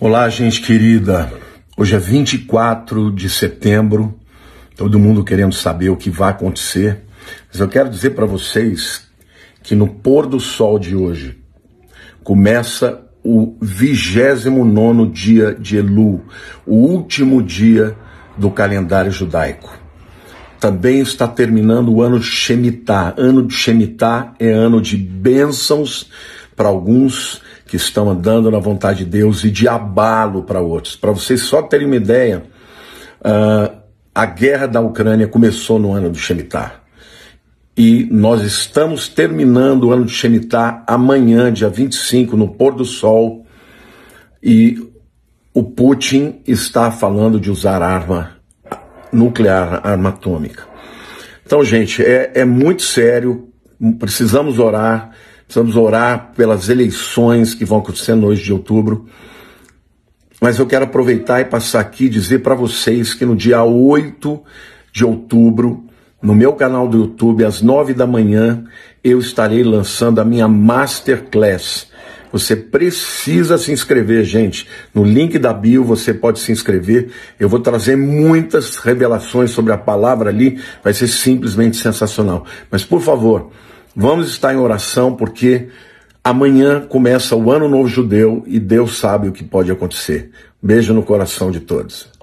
Olá, gente querida. Hoje é 24 de setembro. Todo mundo querendo saber o que vai acontecer. Mas eu quero dizer para vocês que no pôr do sol de hoje começa o 29 dia de Elu, o último dia do calendário judaico. Também está terminando o ano Shemitah. Ano de Shemitah é ano de bênçãos para alguns que estão andando na vontade de Deus e de abalo para outros. Para vocês só terem uma ideia, uh, a guerra da Ucrânia começou no ano do Shemitah. E nós estamos terminando o ano de Shemitah amanhã, dia 25, no pôr do sol. E o Putin está falando de usar arma nuclear, arma atômica. Então, gente, é, é muito sério, precisamos orar Precisamos orar pelas eleições que vão acontecer no de outubro. Mas eu quero aproveitar e passar aqui dizer para vocês que no dia 8 de outubro, no meu canal do YouTube, às 9 da manhã, eu estarei lançando a minha Masterclass. Você precisa se inscrever, gente. No link da bio você pode se inscrever. Eu vou trazer muitas revelações sobre a palavra ali. Vai ser simplesmente sensacional. Mas por favor, Vamos estar em oração porque amanhã começa o Ano Novo Judeu e Deus sabe o que pode acontecer. Beijo no coração de todos.